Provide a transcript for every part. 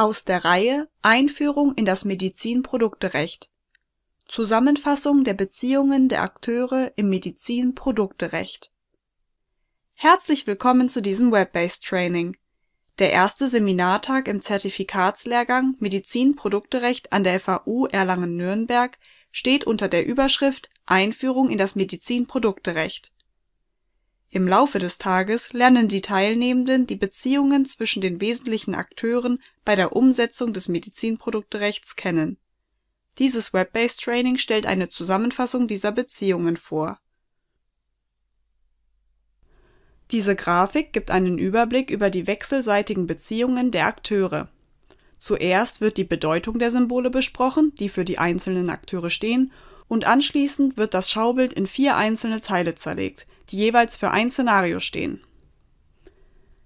Aus der Reihe Einführung in das Medizinprodukterecht. Zusammenfassung der Beziehungen der Akteure im Medizinprodukterecht. Herzlich willkommen zu diesem Web-based Training. Der erste Seminartag im Zertifikatslehrgang Medizinprodukterecht an der FAU Erlangen-Nürnberg steht unter der Überschrift Einführung in das Medizinprodukterecht im Laufe des Tages lernen die Teilnehmenden die Beziehungen zwischen den wesentlichen Akteuren bei der Umsetzung des Medizinprodukterechts kennen. Dieses Web-based Training stellt eine Zusammenfassung dieser Beziehungen vor. Diese Grafik gibt einen Überblick über die wechselseitigen Beziehungen der Akteure. Zuerst wird die Bedeutung der Symbole besprochen, die für die einzelnen Akteure stehen, und anschließend wird das Schaubild in vier einzelne Teile zerlegt die jeweils für ein Szenario stehen.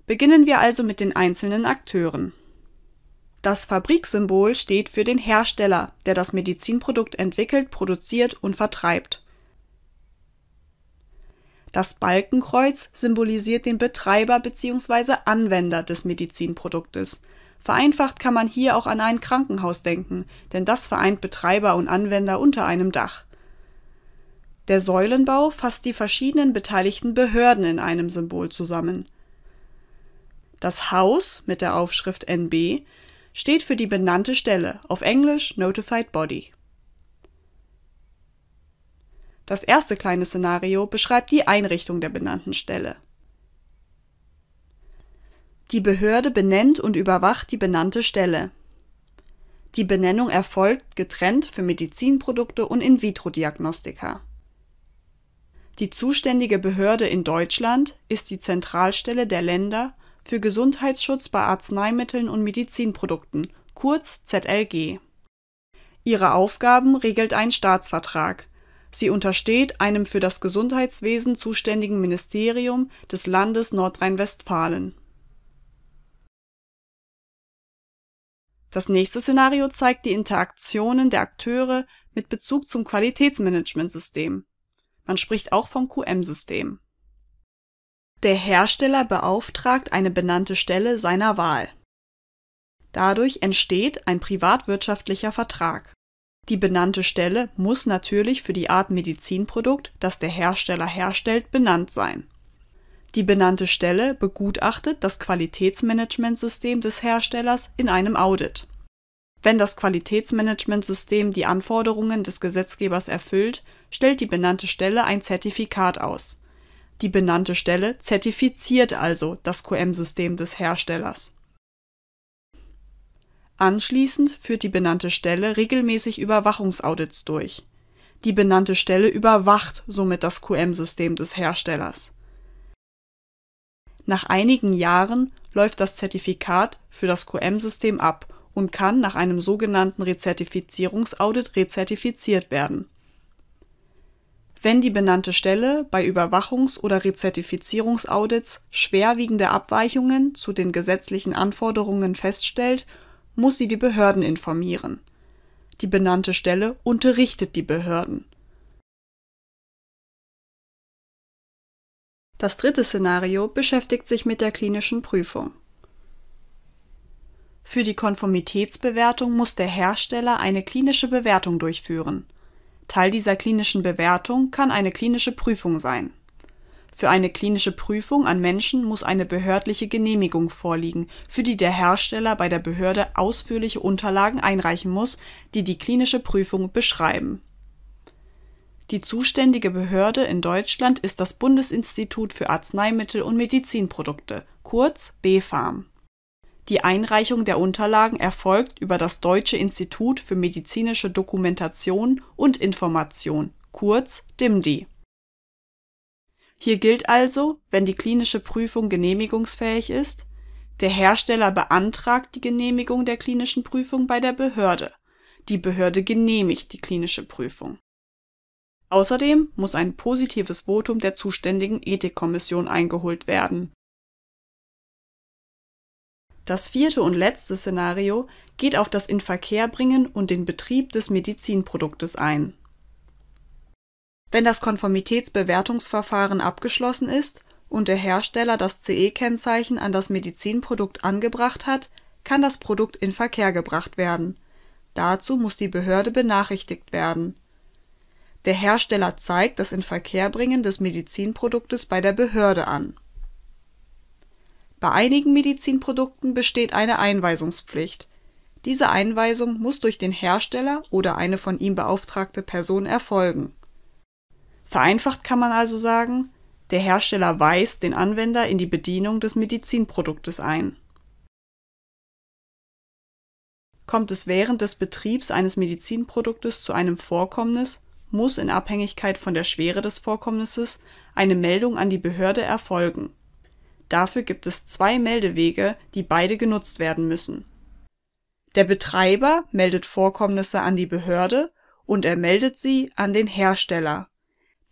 Beginnen wir also mit den einzelnen Akteuren. Das Fabriksymbol steht für den Hersteller, der das Medizinprodukt entwickelt, produziert und vertreibt. Das Balkenkreuz symbolisiert den Betreiber bzw. Anwender des Medizinproduktes. Vereinfacht kann man hier auch an ein Krankenhaus denken, denn das vereint Betreiber und Anwender unter einem Dach. Der Säulenbau fasst die verschiedenen beteiligten Behörden in einem Symbol zusammen. Das Haus mit der Aufschrift NB steht für die benannte Stelle, auf Englisch Notified Body. Das erste kleine Szenario beschreibt die Einrichtung der benannten Stelle. Die Behörde benennt und überwacht die benannte Stelle. Die Benennung erfolgt getrennt für Medizinprodukte und In-vitro-Diagnostika. Die zuständige Behörde in Deutschland ist die Zentralstelle der Länder für Gesundheitsschutz bei Arzneimitteln und Medizinprodukten kurz (ZLG). Ihre Aufgaben regelt ein Staatsvertrag. Sie untersteht einem für das Gesundheitswesen zuständigen Ministerium des Landes Nordrhein-Westfalen. Das nächste Szenario zeigt die Interaktionen der Akteure mit Bezug zum Qualitätsmanagementsystem man spricht auch vom QM-System. Der Hersteller beauftragt eine benannte Stelle seiner Wahl. Dadurch entsteht ein privatwirtschaftlicher Vertrag. Die benannte Stelle muss natürlich für die Art Medizinprodukt, das der Hersteller herstellt, benannt sein. Die benannte Stelle begutachtet das Qualitätsmanagementsystem des Herstellers in einem Audit wenn das Qualitätsmanagementsystem die Anforderungen des Gesetzgebers erfüllt, stellt die benannte Stelle ein Zertifikat aus. Die benannte Stelle zertifiziert also das QM-System des Herstellers. Anschließend führt die benannte Stelle regelmäßig Überwachungsaudits durch. Die benannte Stelle überwacht somit das QM-System des Herstellers. Nach einigen Jahren läuft das Zertifikat für das QM-System ab und kann nach einem sogenannten Rezertifizierungsaudit rezertifiziert werden. Wenn die benannte Stelle bei Überwachungs- oder Rezertifizierungsaudits schwerwiegende Abweichungen zu den gesetzlichen Anforderungen feststellt, muss sie die Behörden informieren. Die benannte Stelle unterrichtet die Behörden. Das dritte Szenario beschäftigt sich mit der klinischen Prüfung. Für die Konformitätsbewertung muss der Hersteller eine klinische Bewertung durchführen. Teil dieser klinischen Bewertung kann eine klinische Prüfung sein. Für eine klinische Prüfung an Menschen muss eine behördliche Genehmigung vorliegen, für die der Hersteller bei der Behörde ausführliche Unterlagen einreichen muss, die die klinische Prüfung beschreiben. Die zuständige Behörde in Deutschland ist das Bundesinstitut für Arzneimittel und Medizinprodukte, kurz BfArM die Einreichung der Unterlagen erfolgt über das Deutsche Institut für medizinische Dokumentation und Information kurz DIMDI. Hier gilt also, wenn die klinische Prüfung genehmigungsfähig ist: Der Hersteller beantragt die Genehmigung der klinischen Prüfung bei der Behörde, die Behörde genehmigt die klinische Prüfung. Außerdem muss ein positives Votum der zuständigen Ethikkommission eingeholt werden das vierte und letzte Szenario geht auf das Inverkehrbringen und den Betrieb des Medizinproduktes ein. Wenn das Konformitätsbewertungsverfahren abgeschlossen ist und der Hersteller das CE-Kennzeichen an das Medizinprodukt angebracht hat, kann das Produkt in Verkehr gebracht werden. Dazu muss die Behörde benachrichtigt werden. Der Hersteller zeigt das Inverkehrbringen des Medizinproduktes bei der Behörde an bei einigen Medizinprodukten besteht eine Einweisungspflicht. Diese Einweisung muss durch den Hersteller oder eine von ihm beauftragte Person erfolgen. Vereinfacht kann man also sagen, der Hersteller weist den Anwender in die Bedienung des Medizinproduktes ein. Kommt es während des Betriebs eines Medizinproduktes zu einem Vorkommnis, muss in Abhängigkeit von der Schwere des Vorkommnisses eine Meldung an die Behörde erfolgen Dafür gibt es zwei Meldewege, die beide genutzt werden müssen. Der Betreiber meldet Vorkommnisse an die Behörde und er meldet sie an den Hersteller.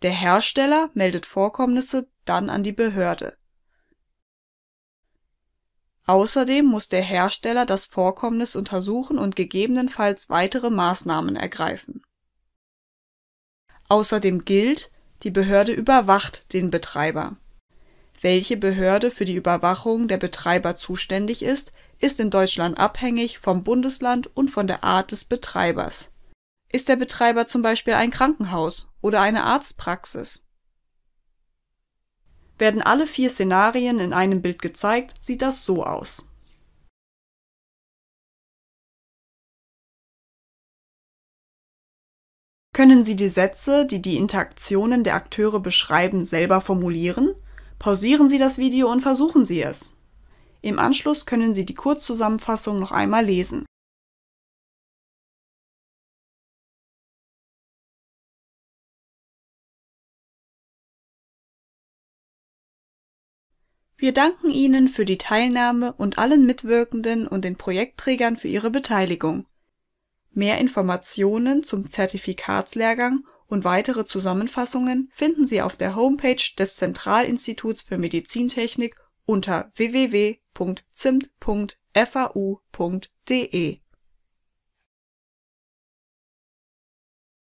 Der Hersteller meldet Vorkommnisse dann an die Behörde. Außerdem muss der Hersteller das Vorkommnis untersuchen und gegebenenfalls weitere Maßnahmen ergreifen. Außerdem gilt, die Behörde überwacht den Betreiber welche Behörde für die Überwachung der Betreiber zuständig ist, ist in Deutschland abhängig vom Bundesland und von der Art des Betreibers. Ist der Betreiber zum Beispiel ein Krankenhaus oder eine Arztpraxis? Werden alle vier Szenarien in einem Bild gezeigt, sieht das so aus. Können Sie die Sätze, die die Interaktionen der Akteure beschreiben, selber formulieren? Pausieren Sie das Video und versuchen Sie es. Im Anschluss können Sie die Kurzzusammenfassung noch einmal lesen. Wir danken Ihnen für die Teilnahme und allen Mitwirkenden und den Projektträgern für ihre Beteiligung. Mehr Informationen zum Zertifikatslehrgang und weitere Zusammenfassungen finden Sie auf der Homepage des Zentralinstituts für Medizintechnik unter www.zimt.fau.de